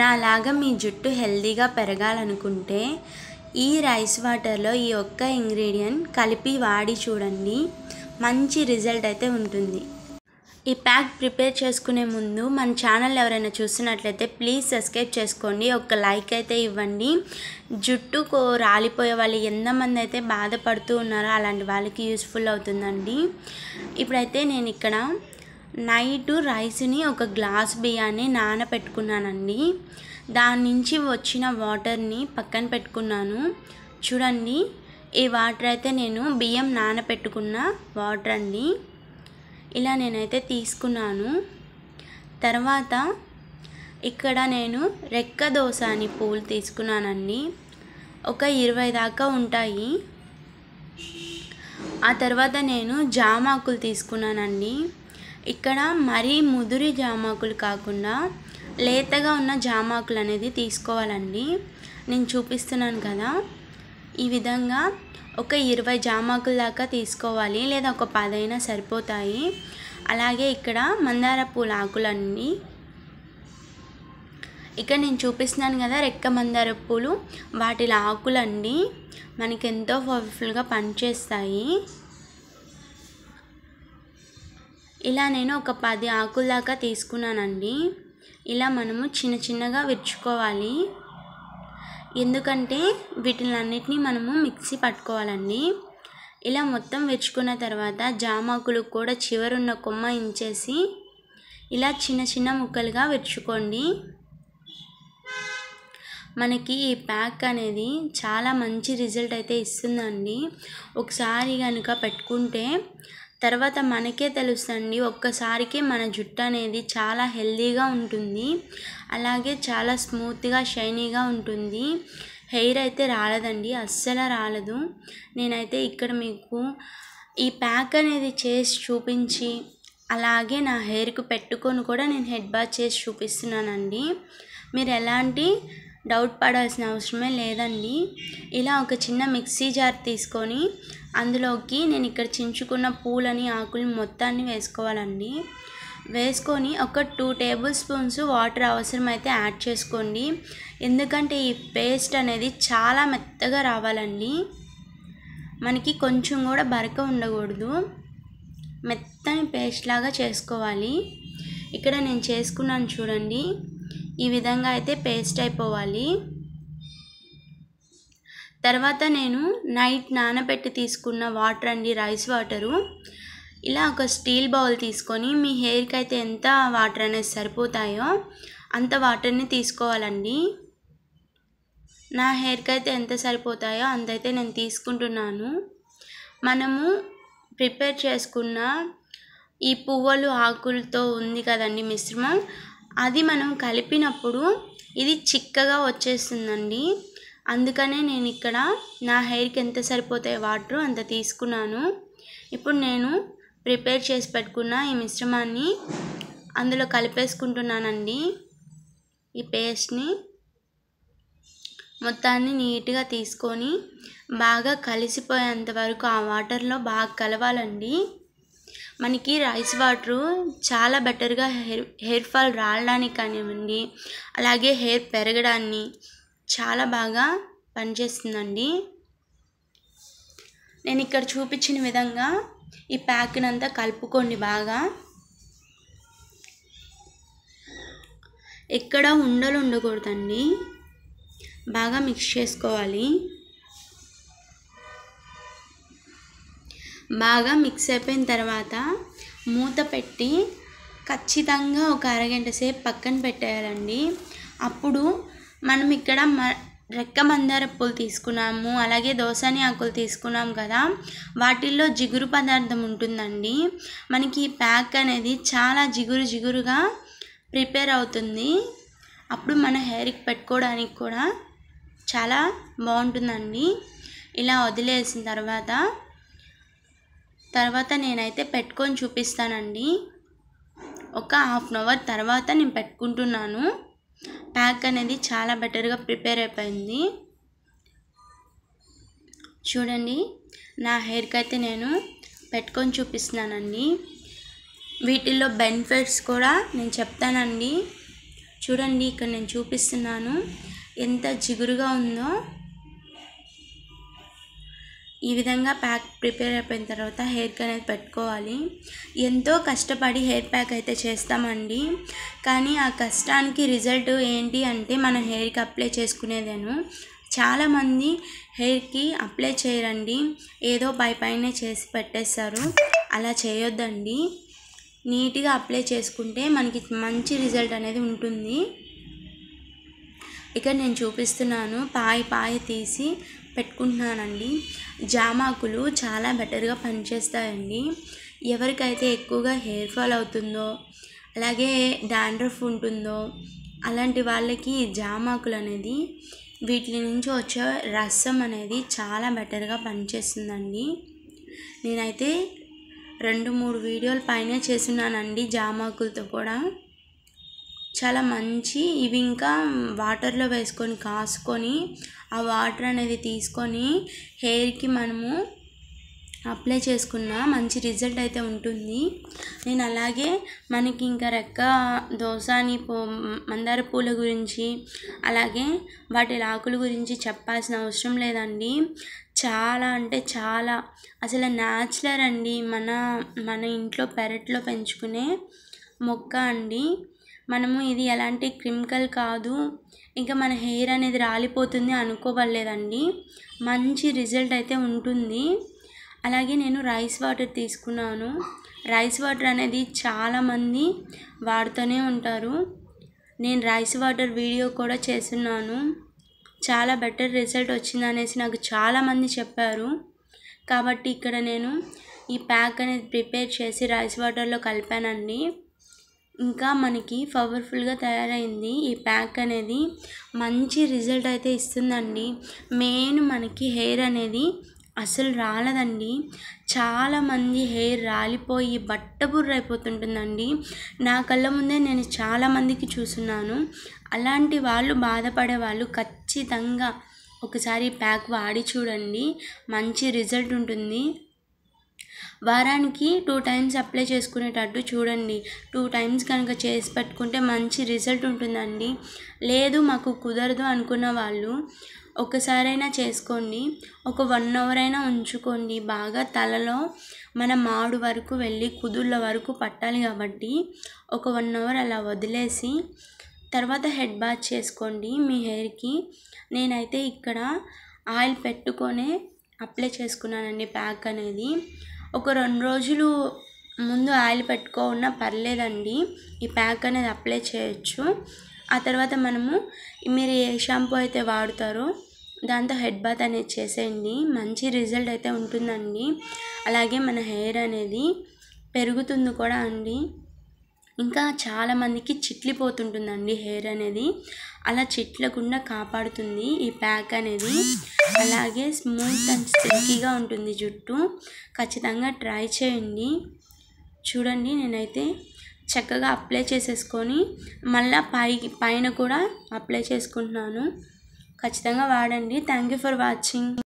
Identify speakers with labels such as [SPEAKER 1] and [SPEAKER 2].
[SPEAKER 1] నాలాగా మీ జుట్టు హెల్దీగా పెరగాలనుకుంటే ఈ రైస్ వాటర్లో ఈ ఒక్క ఇంగ్రీడియంట్ కలిపి వాడి చూడండి మంచి రిజల్ట్ అయితే ఉంటుంది ఈ ప్యాక్ ప్రిపేర్ చేసుకునే ముందు మన ఛానల్ ఎవరైనా చూస్తున్నట్లయితే ప్లీజ్ సబ్స్క్రైబ్ చేసుకోండి ఒక లైక్ అయితే ఇవ్వండి జుట్టుకు రాలిపోయే వాళ్ళు ఎంతమంది అయితే బాధపడుతూ ఉన్నారో అలాంటి వాళ్ళకి యూస్ఫుల్ అవుతుందండి ఇప్పుడైతే నేను ఇక్కడ నైట్ రైస్ని ఒక గ్లాస్ బియ్యాన్ని నానబెట్టుకున్నానండి దాని నుంచి వచ్చిన వాటర్ని పక్కన పెట్టుకున్నాను చూడండి ఈ వాటర్ అయితే నేను బియ్యం నానబెట్టుకున్న వాటర్ అండి ఇలా నేనైతే తీసుకున్నాను తర్వాత ఇక్కడ నేను రెక్క దోశ అని పూలు తీసుకున్నానండి ఒక ఇరవై దాకా ఉంటాయి ఆ తర్వాత నేను జామాకులు తీసుకున్నానండి ఇక్కడ మరీ ముదురి జామాకులు కాకుండా లేతగా ఉన్న జామాకులు అనేది తీసుకోవాలండి నేను చూపిస్తున్నాను కదా ఈ విధంగా ఒక ఇరవై జామాకుల దాకా తీసుకోవాలి లేదా ఒక పదైనా సరిపోతాయి అలాగే ఇక్కడ మందార పూల ఆకులన్నీ ఇక్కడ నేను చూపిస్తున్నాను కదా రెక్క మందార పూలు ఆకులన్నీ ఆకులండి మనకెంతో పవర్ఫుల్గా పనిచేస్తాయి ఇలా నేను ఒక పది ఆకుల్లాగా దాకా తీసుకున్నానండి ఇలా మనము చిన్న చిన్నగా విరుచుకోవాలి ఎందుకంటే వీటిలన్నిటినీ మనము మిక్సీ పట్టుకోవాలండి ఇలా మొత్తం విరుచుకున్న తర్వాత జామాకులు కూడా చివరున్న కొమ్మ ఇంచేసి ఇలా చిన్న చిన్న ముక్కలుగా విరుచుకోండి మనకి ఈ ప్యాక్ అనేది చాలా మంచి రిజల్ట్ అయితే ఇస్తుందండి ఒకసారి కనుక పెట్టుకుంటే తర్వాత మనకే తెలుస్తుంది ఒక్కసారికి మన జుట్టు అనేది చాలా హెల్దీగా ఉంటుంది అలాగే చాలా స్మూత్గా షైనీగా ఉంటుంది హెయిర్ అయితే రాలదండి అస్సలు రాలదు నేనైతే ఇక్కడ మీకు ఈ ప్యాక్ అనేది చేసి చూపించి అలాగే నా హెయిర్కి పెట్టుకొని కూడా నేను హెడ్ బాత్ చేసి చూపిస్తున్నానండి మీరు ఎలాంటి డౌట్ పడాల్సిన అవసరమే లేదండి ఇలా ఒక చిన్న మిక్సీ జార్ తీసుకొని అందులోకి నేను ఇక్కడ చించుకున్న పూలని ఆకులు మొత్తాన్ని వేసుకోవాలండి వేసుకొని ఒక టూ టేబుల్ స్పూన్స్ వాటర్ అవసరమైతే యాడ్ చేసుకోండి ఎందుకంటే ఈ పేస్ట్ అనేది చాలా మెత్తగా రావాలండి మనకి కొంచెం కూడా బరక ఉండకూడదు మెత్తని పేస్ట్ లాగా చేసుకోవాలి ఇక్కడ నేను చేసుకున్నాను చూడండి ఈ విధంగా అయితే పేస్ట్ అయిపోవాలి తర్వాత నేను నైట్ నానబెట్టి తీసుకున్న వాటర్ అండి రైస్ వాటరు ఇలా ఒక స్టీల్ బౌల్ తీసుకొని మీ హెయిర్కి అయితే ఎంత వాటర్ అనేది సరిపోతాయో అంత వాటర్ని తీసుకోవాలండి నా హెయిర్కి అయితే ఎంత సరిపోతాయో అంతైతే నేను తీసుకుంటున్నాను మనము ప్రిపేర్ చేసుకున్న ఈ పువ్వులు ఆకులతో ఉంది కదండి మిశ్రమం అది మనం కలిపినప్పుడు ఇది చిక్కగా వచ్చేస్తుందండి అందుకనే నేను ఇక్కడ నా హెయిర్కి ఎంత సరిపోతాయి వాటర్ అంత తీసుకున్నాను ఇప్పుడు నేను ప్రిపేర్ చేసి పెట్టుకున్న ఈ మిశ్రమాన్ని అందులో కలిపేసుకుంటున్నానండి ఈ పేస్ట్ని మొత్తాన్ని నీట్గా తీసుకొని బాగా కలిసిపోయేంత వరకు ఆ వాటర్లో బాగా కలవాలండి మనకి రైస్ వాటరు చాలా బెటర్గా హెయిర్ హెయిర్ ఫాల్ రావడానికి కానివ్వండి అలాగే హెయిర్ పెరగడాన్ని చాలా బాగా పనిచేస్తుందండి నేను ఇక్కడ చూపించిన విధంగా ఈ ప్యాక్ని అంతా కలుపుకోండి బాగా ఎక్కడ ఉండలు ఉండకూడదండి బాగా మిక్స్ చేసుకోవాలి బాగా మిక్స్ అయిపోయిన తర్వాత మూత పెట్టి ఖచ్చితంగా ఒక అరగంట సేపు పక్కన పెట్టేయాలండి అప్పుడు మనం ఇక్కడ మ రెక్క మందార పూలు తీసుకున్నాము అలాగే దోసాని ఆకులు తీసుకున్నాం కదా వాటిల్లో జిగురు పదార్థం ఉంటుందండి మనకి ఈ ప్యాక్ అనేది చాలా జిగురు జిగురుగా ప్రిపేర్ అవుతుంది అప్పుడు మన హెయిర్కి పెట్టుకోవడానికి కూడా చాలా బాగుంటుందండి ఇలా వదిలేసిన తర్వాత తర్వాత నేనైతే పెట్టుకొని చూపిస్తానండి ఒక హాఫ్ అన్ అవర్ తర్వాత నేను పెట్టుకుంటున్నాను ప్యాక్ అనేది చాలా బెటర్గా ప్రిపేర్ అయిపోయింది చూడండి నా హెయిర్కి అయితే నేను పెట్టుకొని చూపిస్తున్నానండి వీటిల్లో బెనిఫిట్స్ కూడా నేను చెప్తానండి చూడండి ఇక్కడ నేను చూపిస్తున్నాను ఎంత జిగురుగా ఉందో ఈ విధంగా ప్యాక్ ప్రిపేర్ అయిపోయిన తర్వాత హెయిర్కి అనేది పెట్టుకోవాలి ఎంతో కష్టపడి హెయిర్ ప్యాక్ అయితే చేస్తామండి కానీ ఆ కష్టానికి రిజల్ట్ ఏంటి అంటే మన హెయిర్కి అప్లై చేసుకునేదేను చాలామంది హెయిర్కి అప్లై చేయరండి ఏదో పై పైనే చేసి పెట్టేస్తారు అలా చేయొద్దండి నీట్గా అప్లై చేసుకుంటే మనకి మంచి రిజల్ట్ అనేది ఉంటుంది ఇక్కడ నేను చూపిస్తున్నాను పాయి పాయి తీసి పెట్టుకుంటున్నానండి జామాకులు చాలా బెటర్గా పనిచేస్తాయండి ఎవరికైతే ఎక్కువగా హెయిర్ ఫాల్ అవుతుందో అలాగే డాండ్రఫ్ ఉంటుందో అలాంటి వాళ్ళకి జామాకులు అనేది వీటి నుంచి వచ్చే రసం అనేది చాలా బెటర్గా పనిచేస్తుందండి నేనైతే రెండు మూడు వీడియోలు పైన చేస్తున్నానండి జామాకులతో కూడా చాలా మంచి ఇవి ఇంకా వాటర్లో వేసుకొని కాసుకొని ఆ వాటర్ అనేది తీసుకొని హెయిర్కి మనము అప్లై చేసుకున్న మంచి రిజల్ట్ అయితే ఉంటుంది నేను అలాగే మనకి ఇంకా రెక్క దోసాని పూ మందార పూల గురించి అలాగే వాటి ఆకుల గురించి చెప్పాల్సిన అవసరం లేదండి చాలా అంటే చాలా అసలు న్యాచురల్ అండి మన మన ఇంట్లో పెరట్లో పెంచుకునే మొక్క అండి మనము ఇది ఎలాంటి క్రిమికల్ కాదు ఇంకా మన హెయిర్ అనేది రాలిపోతుంది అనుకోవలేదండి మంచి రిజల్ట్ అయితే ఉంటుంది అలాగే నేను రైస్ వాటర్ తీసుకున్నాను రైస్ వాటర్ అనేది చాలామంది వాడుతూనే ఉంటారు నేను రైస్ వాటర్ వీడియో కూడా చేస్తున్నాను చాలా బెటర్ రిజల్ట్ వచ్చిందనేసి నాకు చాలామంది చెప్పారు కాబట్టి ఇక్కడ నేను ఈ ప్యాక్ అనేది ప్రిపేర్ చేసి రైస్ వాటర్లో కలిపానండి ఇంకా మనకి పవర్ఫుల్గా తయారైంది ఈ ప్యాక్ అనేది మంచి రిజల్ట్ అయితే ఇస్తుందండి మెయిన్ మనకి హెయిర్ అనేది అసలు రాలేదండి చాలామంది హెయిర్ రాలిపోయి బట్టబుర్ర అయిపోతుంటుందండి నా కళ్ళ ముందే నేను చాలామందికి చూస్తున్నాను అలాంటి వాళ్ళు బాధపడే వాళ్ళు ఖచ్చితంగా ఒకసారి ప్యాక్ వాడి చూడండి మంచి రిజల్ట్ ఉంటుంది వారానికి టూ టైమ్స్ అప్లై చేసుకునేటట్టు చూడండి టూ టైమ్స్ కనుక చేసి పెట్టుకుంటే మంచి రిజల్ట్ ఉంటుందండి లేదు మాకు కుదరదు అనుకున్న వాళ్ళు ఒకసారైనా చేసుకోండి ఒక వన్ అవర్ అయినా ఉంచుకోండి బాగా తలలో మన మాడు వరకు వెళ్ళి కుదుళ్ళ వరకు పట్టాలి కాబట్టి ఒక వన్ అవర్ అలా వదిలేసి తర్వాత హెడ్ బాత్ చేసుకోండి మీ హెయిర్కి నేనైతే ఇక్కడ ఆయిల్ పెట్టుకొనే అప్లై చేసుకున్నానండి ప్యాక్ అనేది ఒక రెండు రోజులు ముందు ఆయిల్ పెట్టుకో ఉన్నా పర్లేదండి ఈ ప్యాక్ అనేది అప్లై చేయొచ్చు ఆ తర్వాత మనము మీరు ఏ షాంపూ అయితే వాడుతారో దాంతో హెడ్ బాత్ అనేది చేసేయండి మంచి రిజల్ట్ అయితే ఉంటుందండి అలాగే మన హెయిర్ అనేది పెరుగుతుంది కూడా అండి ఇంకా చాలామందికి చిట్లిపోతుంటుందండి హెయిర్ అనేది అలా చెట్లకుండా కాపాడుతుంది ఈ ప్యాక్ అనేది అలాగే స్మూత్ అండ్ సిల్కీగా ఉంటుంది జుట్టు ఖచ్చితంగా ట్రై చేయండి చూడండి నేనైతే చక్కగా అప్లై చేసేసుకొని మళ్ళా పై పైన కూడా అప్లై చేసుకుంటున్నాను ఖచ్చితంగా వాడండి థ్యాంక్ యూ ఫర్ వాచింగ్